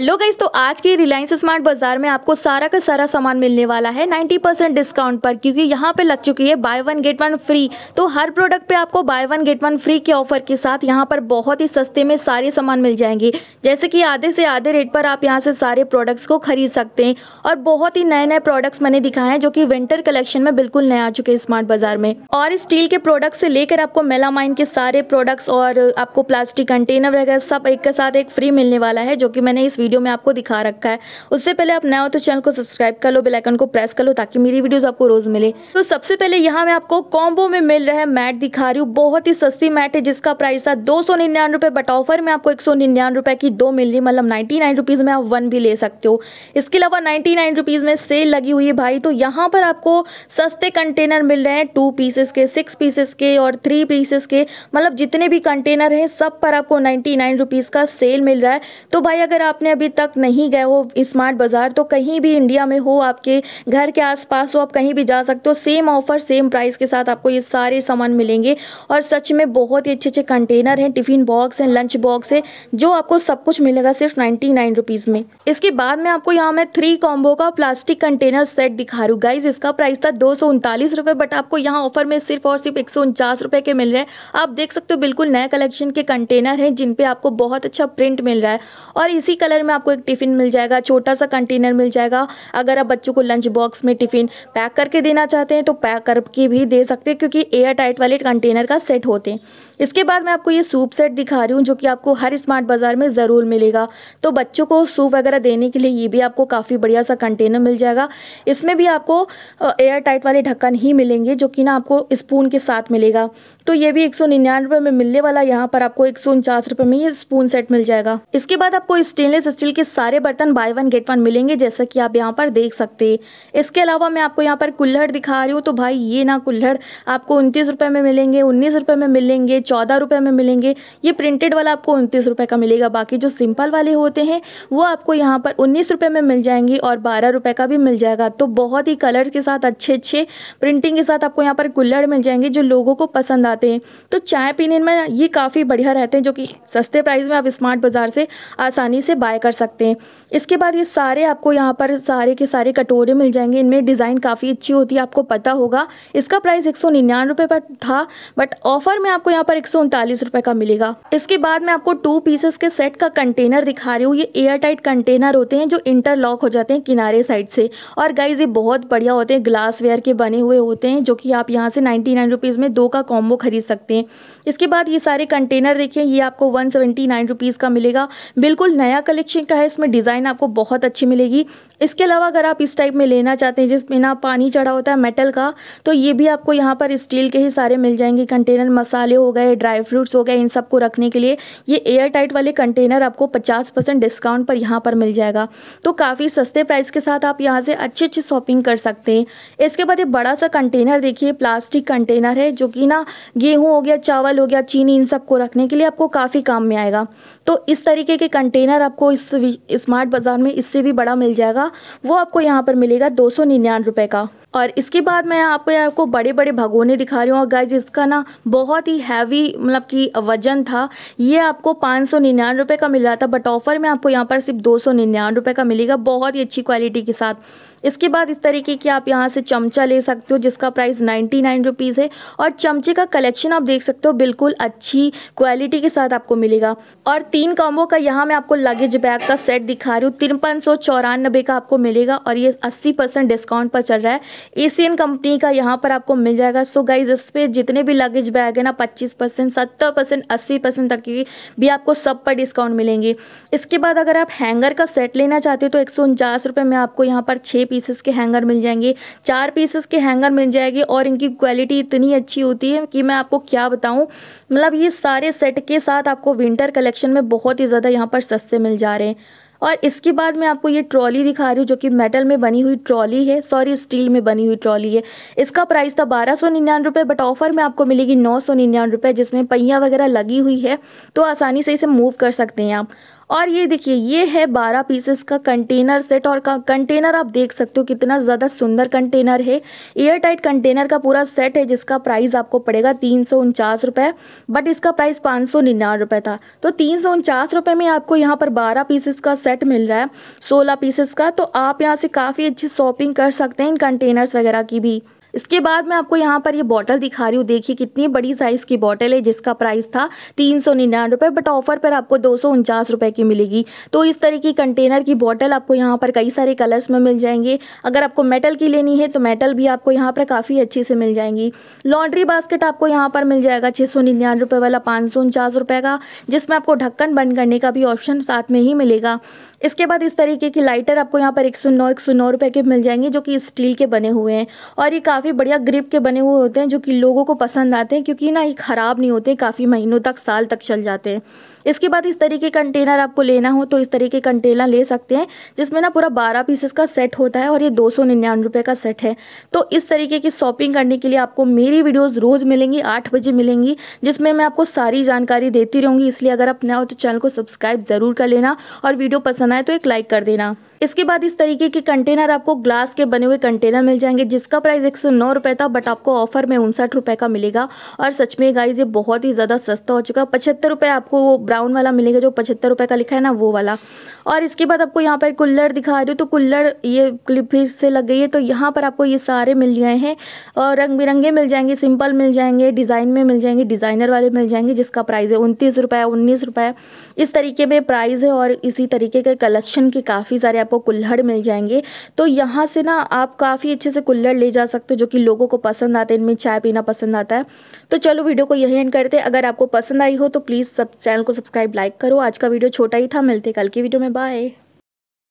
hello guys तो आज के रिलायंस स्मार्ट बाजार में आपको सारा का सारा सामान मिलने वाला है 90 परसेंट डिस्काउंट पर क्योंकि यहाँ पे लग चुकी है buy one get one free तो हर प्रोडक्ट पे आपको buy one get one free के ऑफर के साथ यहाँ पर बहुत ही सस्ते में सारे सामान मिल जाएंगे जैसे कि आधे से आधे रेट पर आप यहाँ से सारे प्रोडक्ट्स को खरीद सकते हैं और बहुत ही नए नए प्रोडक्ट्स मैंने दिखाए हैं जो कि विंटर कलेक्शन में बिल्कुल नए आ चुके हैं स्मार्ट बाजार में और स्टील के प्रोडक्ट से लेकर आपको मेलामाइन के सारे प्रोडक्ट्स और आपको प्लास्टिक कंटेनर वगैरह सब एक के साथ एक फ्री मिलने वाला है जो की मैंने इस वीडियो में आपको दिखा रखा है उससे पहले आप नया हो तो चैनल को सब्सक्राइब कर लो बेलाइकन को प्रेस कर लो ताकि मेरी वीडियोज़ आपको रोज़ मिले तो सबसे पहले यहाँ मैं आपको कॉम्बो में मिल रहा है मैट दिखा रही हूँ बहुत ही सस्ती मैट है जिसका प्राइस था दो सौ निन्यानवे रुपये बट ऑफर में आपको एक सौ निन्यानवे रुपये की दो मिल रही मतलब नाइन्टी नाइन रुपीज़ में आप वन भी ले सकते हो इसके अलावा नाइन्टी नाइन रुपीज़ में सेल लगी हुई है भाई तो यहाँ पर आपको सस्ते कंटेनर मिल रहे हैं टू पीसेस के सिक्स पीसेस के और थ्री पीसेस के मतलब जितने भी कंटेनर हैं सब पर आपको नाइन्टी नाइन रुपीज़ का सेल मिल रहा है तो भाई अगर आपने अभी तक नहीं गए हो स्मार्ट बाज़ार तो कहीं भी इंडिया में हो आपके घर के आसपास हो आप कहीं भी जा सकते हो सेम ऑफर सेम प्राइस के साथ आपको ये सारे सामान मिलेंगे और सच में बहुत ही अच्छे अच्छे कंटेनर हैं टिफ़िन बॉक्स हैं लंच बॉक्स है जो आपको सब कुछ मिलेगा सिर्फ नाइन्टी नाइन रुपीज़ में इसके बाद में आपको यहाँ मैं थ्री कॉम्बो का प्लास्टिक कंटेनर सेट दिखा रूँ गाइज इसका प्राइस था दो रुपए बट आपको यहाँ ऑफर में सिर्फ और सिर्फ एक रुपए के मिल रहे हैं आप देख सकते हो बिल्कुल नए कलेक्शन के कंटेनर हैं जिन पे आपको बहुत अच्छा प्रिंट मिल रहा है और इसी कलर कंटेनर में आपको एक टिफ़िन मिल जाएगा छोटा सा कंटेनर मिल जाएगा अगर आप बच्चों को लंच बॉक्स में टिफ़िन पैक करके देना चाहते हैं तो पैक करके भी दे सकते हैं क्योंकि एयर टाइट वाले कंटेनर का सेट होते हैं इसके बाद मैं आपको ये सूप सेट दिखा रही हूँ जो कि आपको हर स्मार्ट बाज़ार में ज़रूर मिलेगा तो बच्चों को सूप वगैरह देने के लिए ये भी आपको काफ़ी बढ़िया सा कंटेनर मिल जाएगा इसमें भी आपको एयर टाइट वाले ढक्कन ही मिलेंगे जो कि ना आपको स्पून के साथ मिलेगा तो ये भी एक में मिलने वाला यहाँ पर आपको एक में ये स्पून सेट मिल जाएगा इसके बाद आपको स्टेनलेस स्टील के सारे बर्तन बाय वन गेट वन मिलेंगे जैसा कि आप यहाँ पर देख सकते हैं इसके अलावा मैं आपको यहाँ पर कुल्हड़ दिखा रही हूँ तो भाई ये ना कुल्हड़ आपको उनतीस रुपये में मिलेंगे उन्नीस रुपये में मिलेंगे चौदह रुपये में मिलेंगे ये प्रिंटेड वाला आपको उनतीस रुपये का मिलेगा बाकी जो सिंपल वाले होते हैं वो आपको यहाँ पर उन्नीस रुपये में मिल जाएंगी और बारह रुपये का भी मिल जाएगा तो बहुत ही कलर के साथ अच्छे अच्छे प्रिंटिंग के साथ आपको यहाँ पर कुल्हड़ मिल जाएंगे जो लोगों को पसंद आते हैं तो चाय पीने में ये काफ़ी बढ़िया रहते हैं जो कि सस्ते प्राइस में आप स्मार्ट बाज़ार से आसानी से बाय कर सकते हैं इसके बाद ये सारे आपको यहाँ पर सारे के सारे कटोरे मिल जाएंगे इनमें डिज़ाइन काफ़ी अच्छी होती है आपको पता होगा इसका प्राइस एक सौ पर था बट ऑफर में आपको यहाँ पर एक का मिलेगा इसके बाद मैं आपको टू पीसेस के सेट का कंटेनर दिखा रही हूँ ये एयर टाइट कंटेनर होते हैं जो इंटरलॉक हो जाते हैं किनारे साइड से और गाइज ये बहुत बढ़िया होते हैं ग्लास वेयर के बने हुए होते हैं जो कि आप यहाँ से नाइन्टी नाइन रुपीज़ में दो का कॉम्बो खरीद सकते हैं इसके बाद ये सारे कंटेनर देखें ये आपको वन सेवेंटी नाइन रुपीज़ का मिलेगा बिल्कुल नया कलेक्शन मैचिंग का है इसमें डिज़ाइन आपको बहुत अच्छी मिलेगी इसके अलावा अगर आप इस टाइप में लेना चाहते हैं जिसमें ना पानी चढ़ा होता है मेटल का तो ये भी आपको यहाँ पर स्टील के ही सारे मिल जाएंगे कंटेनर मसाले हो गए ड्राई फ्रूट्स हो गए इन सबको रखने के लिए ये एयर टाइट वाले कंटेनर आपको पचास परसेंट डिस्काउंट पर यहाँ पर मिल जाएगा तो काफ़ी सस्ते प्राइस के साथ आप यहाँ से अच्छी अच्छी शॉपिंग कर सकते हैं इसके बाद ये बड़ा सा कंटेनर देखिए प्लास्टिक कंटेनर है जो कि ना गेहूँ हो गया चावल हो गया चीनी इन सबको रखने के लिए आपको काफ़ी काम में आएगा तो इस तरीके के कंटेनर आपको इस स्मार्ट बाज़ार में इससे भी बड़ा मिल जाएगा वो आपको यहाँ पर मिलेगा दो सौ निन्यानवे रुपये का और इसके बाद मैं आपको आपको बड़े बड़े भगोने दिखा रही हूँ और गाइज इसका ना बहुत ही हैवी मतलब कि वजन था ये आपको पाँच सौ निन्यानवे रुपये का मिल रहा था बट ऑफ़र में आपको यहाँ पर सिर्फ दो सौ निन्यानवे रुपये का मिलेगा बहुत ही अच्छी क्वालिटी के साथ इसके बाद इस तरीके की आप यहाँ से चमचा ले सकते हो जिसका प्राइस नाइन्टी नाइन रुपीज़ है और चमचे का कलेक्शन आप देख सकते हो बिल्कुल अच्छी क्वालिटी के साथ आपको मिलेगा और तीन कॉम्बो का यहाँ मैं आपको लगेज बैग का सेट दिखा रही हूँ तिरपन सौ चौरानबे का आपको मिलेगा और ये अस्सी परसेंट डिस्काउंट पर चल रहा है एशियन कंपनी का यहाँ पर आपको मिल जाएगा सो गाइज इस पर जितने भी लगेज बैग है ना पच्चीस परसेंट सत्तर परसेंट अस्सी परसेंट तक की भी आपको सब पर डिस्काउंट मिलेंगे इसके बाद अगर आप हैंगर का सेट लेना चाहते हो तो एक सौ उनचास में आपको यहाँ पर छः पीसेस के हैंगर मिल जाएंगे चार पीसेस के हैंगर मिल जाएंगे और इनकी क्वालिटी इतनी अच्छी होती है कि मैं आपको क्या बताऊँ मतलब ये सारे सेट के साथ आपको विंटर कलेक्शन में बहुत ही ज़्यादा यहाँ पर सस्ते मिल जा रहे हैं और इसके बाद मैं आपको ये ट्रॉली दिखा रही हूँ जो कि मेटल में बनी हुई ट्रॉली है सॉरी स्टील में बनी हुई ट्रॉली है इसका प्राइस था बारह सौ निन्यानवे रुपये बट ऑफर में आपको मिलेगी नौ सौ निन्यानवे रुपये जिसमें पहिया वगैरह लगी हुई है तो आसानी से इसे मूव कर सकते हैं आप और ये देखिए ये है बारह पीसेस का कंटेनर सेट और कंटेनर आप देख सकते हो कितना ज़्यादा सुंदर कंटेनर है एयर टाइट कंटेनर का पूरा सेट है जिसका प्राइस आपको पड़ेगा तीन सौ उनचास रुपये बट इसका प्राइस पाँच सौ निन्यानवे रुपये था तो तीन सौ उनचास रुपये में आपको यहाँ पर बारह पीसेस का सेट मिल रहा है सोलह पीसेस का तो आप यहाँ से काफ़ी अच्छी शॉपिंग कर सकते हैं इन कंटेनर्स वगैरह की भी इसके बाद मैं आपको यहाँ पर ये बॉटल दिखा रही हूँ देखिए कितनी बड़ी साइज़ की बॉटल है जिसका प्राइस था तीन सौ निन्यानवे रुपये बट ऑफर पर आपको दो सौ उनचास रुपये की मिलेगी तो इस तरह की कंटेनर की बॉटल आपको यहाँ पर कई सारे कलर्स में मिल जाएंगे अगर आपको मेटल की लेनी है तो मेटल भी आपको यहाँ पर काफ़ी अच्छी से मिल जाएंगी लॉन्ड्री बास्केट आपको यहाँ पर मिल जाएगा छः सौ निन्यानवे रुपये वाला पाँच सौ उनचास रुपये का जिसमें आपको ढक्कन बंद करने का भी ऑप्शन साथ में ही मिलेगा इसके बाद इस तरीके की लाइटर आपको यहाँ पर एक सौ नौ एक सौ नौ रुपये के मिल जाएंगे जो कि स्टील के बने हुए हैं और ये काफ़ी काफ़ी बढ़िया ग्रिप के बने हुए होते हैं जो कि लोगों को पसंद आते हैं क्योंकि ना ये ख़राब नहीं होते काफ़ी महीनों तक साल तक चल जाते हैं इसके बाद इस तरीके कंटेनर आपको लेना हो तो इस तरीके कंटेनर ले सकते हैं जिसमें ना पूरा बारह पीसेस का सेट होता है और ये दो सौ निन्यानवे रुपये का सेट है तो इस तरीके की शॉपिंग करने के लिए आपको मेरी वीडियोज़ रोज़ मिलेंगी आठ बजे मिलेंगी जिसमें मैं आपको सारी जानकारी देती रहूँगी इसलिए अगर आप नया हो तो चैनल को सब्सक्राइब ज़रूर कर लेना और वीडियो पसंद आए तो एक लाइक कर देना इसके बाद इस तरीके के कंटेनर आपको ग्लास के बने हुए कंटेनर मिल जाएंगे जिसका प्राइस एक सौ रुपये था बट आपको ऑफर में उनसठ रुपये का मिलेगा और सच में गाइज ये बहुत ही ज़्यादा सस्ता हो चुका है पचहत्तर रुपये आपको वो ब्राउन वाला मिलेगा जो पचहत्तर रुपये का लिखा है ना वो वाला और इसके बाद आपको यहाँ पर कुल्लर दिखा रही हूँ तो कुल्लर ये क्लिप फिर से लग गई है तो यहाँ पर आपको ये सारे मिल गए हैं और रंग बिरंगे मिल जाएंगे सिंपल मिल जाएंगे डिज़ाइन में मिल जाएंगे डिज़ाइनर वाले मिल जाएंगे जिसका प्राइस है उनतीस रुपये उन्नीस रुपये इस तरीके में प्राइस है और इसी तरीके के कलेक्शन के काफ़ी सारे आपको कुल्हड़ मिल जाएंगे तो यहाँ से ना आप काफ़ी अच्छे से कुल्हड़ ले जा सकते हो जो कि लोगों को पसंद आते हैं इनमें चाय पीना पसंद आता है तो चलो वीडियो को यही एंड करते हैं अगर आपको पसंद आई हो तो प्लीज़ सब चैनल को सब्सक्राइब लाइक करो आज का वीडियो छोटा ही था मिलते कल की वीडियो में बाय